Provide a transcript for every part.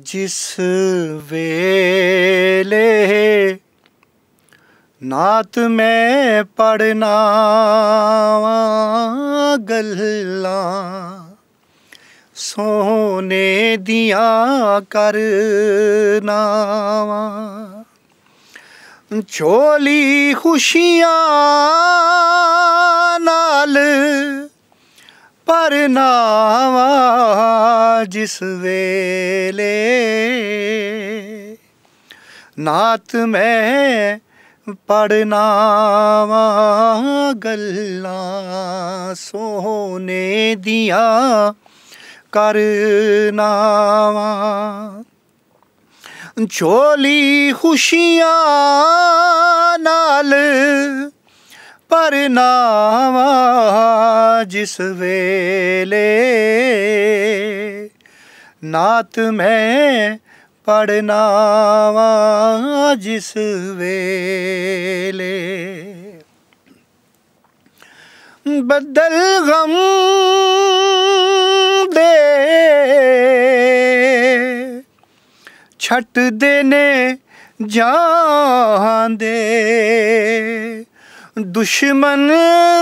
ਜਿਸ ਵੇਲੇ ਨਾਤ ਮੈਂ ਪੜਨਾ ਗੱਲਾਂ ਸੋਨੇ ਦੀਆਂ ਕਰਨਾ ਚੋਲੀ ਖੁਸ਼ੀਆਂ ਨਾਲ ਨਾਵਾ ਜਿਸ ਵੇਲੇ ਨਾਤ ਮੈਂ ਪੜਨਾਵਾ ਗੱਲਾਂ ਸੋਨੇ ਦੀਆਂ ਕਰਨਾਵਾ ਛੋਲੀ ਖੁਸ਼ੀਆਂ ਨਾਲ ਪਰਨਾਵਾ ਜਿਸ ਵੇਲੇ ਨਾਤ ਮੈਂ ਪੜਨਾਵਾ ਜਿਸ ਵੇਲੇ ਬਦਲ ਗਮ ਦੇ ਛੱਟ ਦੇ ਨੇ ਜਾਂਦੇ ਦੁਸ਼ਮਨ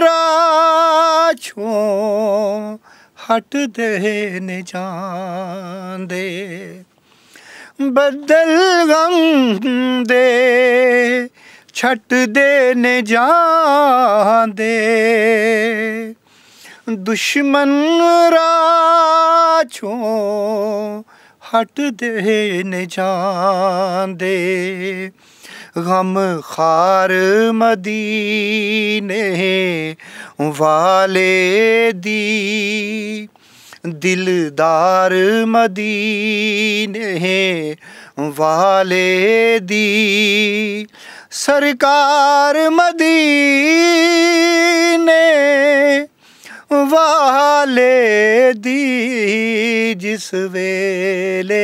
ਰਾਛੋਂ ਹਟਦੇ ਨੇ ਜਾਂਦੇ ਬਦਲ ਗਮ ਦੇ ਛੱਟਦੇ ਨੇ ਜਾਂਦੇ ਦੁਸ਼ਮਨ ਰਾਛੋਂ ਹਟਦੇ ਨੇ ਜਾਂਦੇ ਗਮ ਖਾਰ ਮਦੀਨੇ ਵਾਲੇ ਦੀ ਦਿਲਦਾਰ ਮਦੀਨੇ ਵਾਲੇ ਦੀ ਸਰਕਾਰ ਮਦੀਨੇ ਵਾਲੇ ਦੀ ਜਿਸ ਵੇਲੇ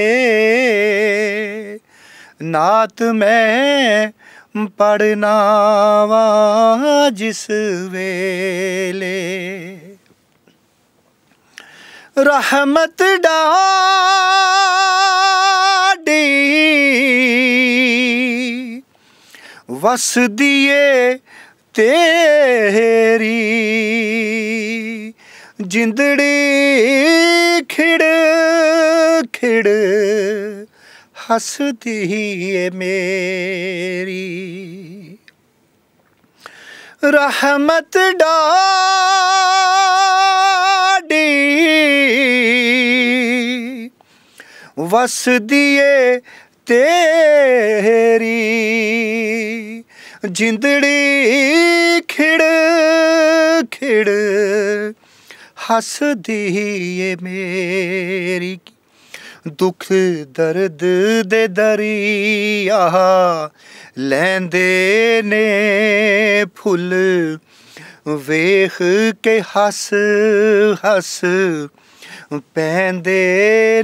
ਨਾਤ ਮੈਂ ਪੜਨਾ ਵਾ ਜਿਸ ਵੇਲੇ ਰਹਿਮਤ ਡਾਡੀ ਵਸਦੀ ਏ ਤੇਰੀ ਜਿੰਦੜੀ ਖਿੜ ਖਿੜ ਹੱਸਦੀ ਹੀ ਏ ਮੇਰੀ ਰਹਿਮਤ ਡਾਡੀ ਵਸਦੀ ਏ ਤੇਰੀ ਜਿੰਦੜੀ ਖਿੜ ਖਿੜ ਹੱਸਦੀ ਏ ਮੇਰੀ ਦੁੱਖ ਦਰਦ ਦੇ ਦਰਿਆ ਲੈਂਦੇ ਨੇ ਫੁੱਲ ਵੇਖ ਕੇ ਹੱਸ ਹੱਸ ਪੈਂਦੇ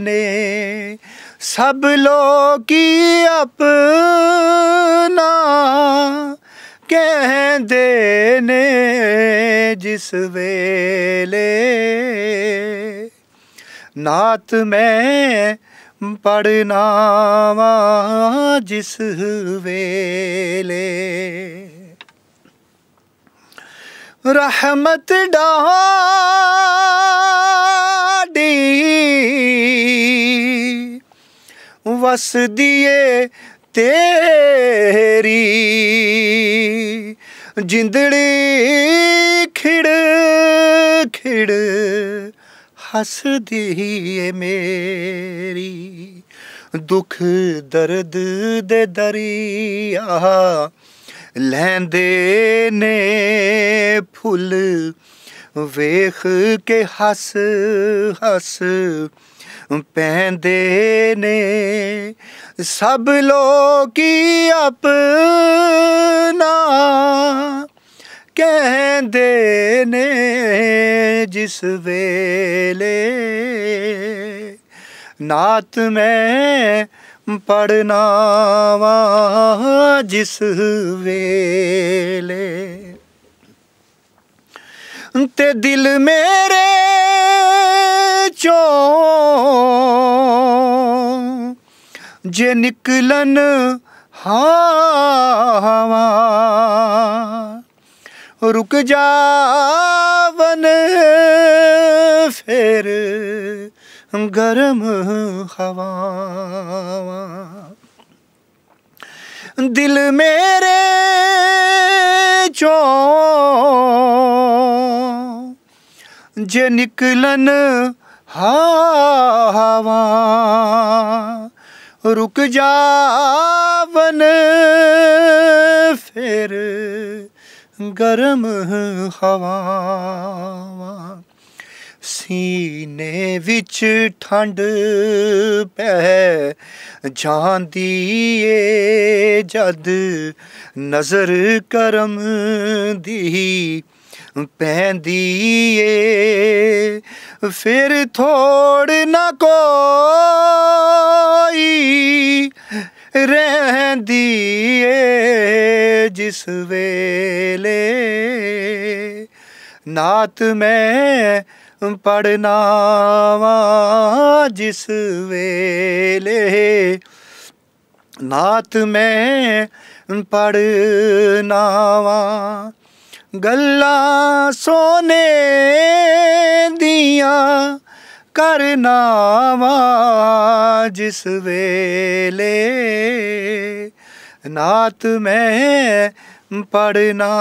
ਨੇ ਸਭ ਲੋਕੀ ਆਪਣਾ ਕਹਿੰਦੇ ਨੇ ਜਿਸ ਵੇਲੇ ਨਾਤ ਮੈਂ ਪੜਨਾਵਾ ਜਿਸ ਵੇਲੇ ਰਹਿਮਤ ਡਾਡੀ ਵਸਦੀ ਏ ਤੇਰੀ ਜਿੰਦੜੀ ਖਿੜ ਖਿੜ ਹੱਸਦੀ ਏ ਮੇਰੀ ਦੁੱਖ ਦਰਦ ਦੇ ਦਰਿਆ ਲੈਂਦੇ ਨੇ ਫੁੱਲ ਵੇਖ ਕੇ ਹੱਸ ਹੱਸ ਪੈਂਦੇ ਨੇ ਸਭ ਲੋਕੀ ਆਪਣਾ ਕਹਿੰਦੇ ਨੇ ਜਿਸ ਵੇਲੇ ਨਾਤ ਮੈਂ ਪੜਨਾ ਵਾ ਜਿਸ ਵੇਲੇ ਤੇ ਦਿਲ ਮੇਰੇ ਚੋਂ ਜੇ ਨਿਕਲਨ ਹਾਵਾ ਰੁਕ ਜਾਵਨ ਫੇਰ ਗਰਮ ਹਵਾਵਾਂ ਦਿਲ ਮੇਰੇ ਚੋਂ ਜੇ ਨਿਕਲਨ ਹਵਾ ਰੁਕ ਜਾਵਨ ਗਰਮ ਹਵਾਵਾਂ ਸੀਨੇ ਵਿੱਚ ਠੰਡ ਪੈ ਜਾਂਦੀ ਏ ਜਦ ਨਜ਼ਰ ਕਰਮ ਦੀ ਪੈਂਦੀ ਏ ਫਿਰ ਥੋੜ ਨਾ ਕੋਈ ਰਹਿੰਦੀ ਏ ਜਿਸ ਵੇ ਨਾਤ ਮੈਂ ਪੜਨਾਵਾ ਜਿਸ ਵੇਲੇ ਨਾਤ ਮੈਂ ਪੜਨਾਵਾ ਗੱਲਾਂ ਸੋਨੇ ਦੀਆਂ ਕਰਨਾਵਾ ਜਿਸ ਵੇਲੇ ਨਾਤ ਮੈਂ ਪੜਨਾਵਾ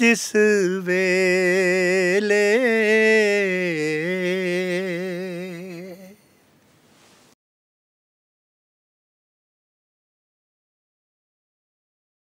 ਜਿਸ ਵੇਲੇ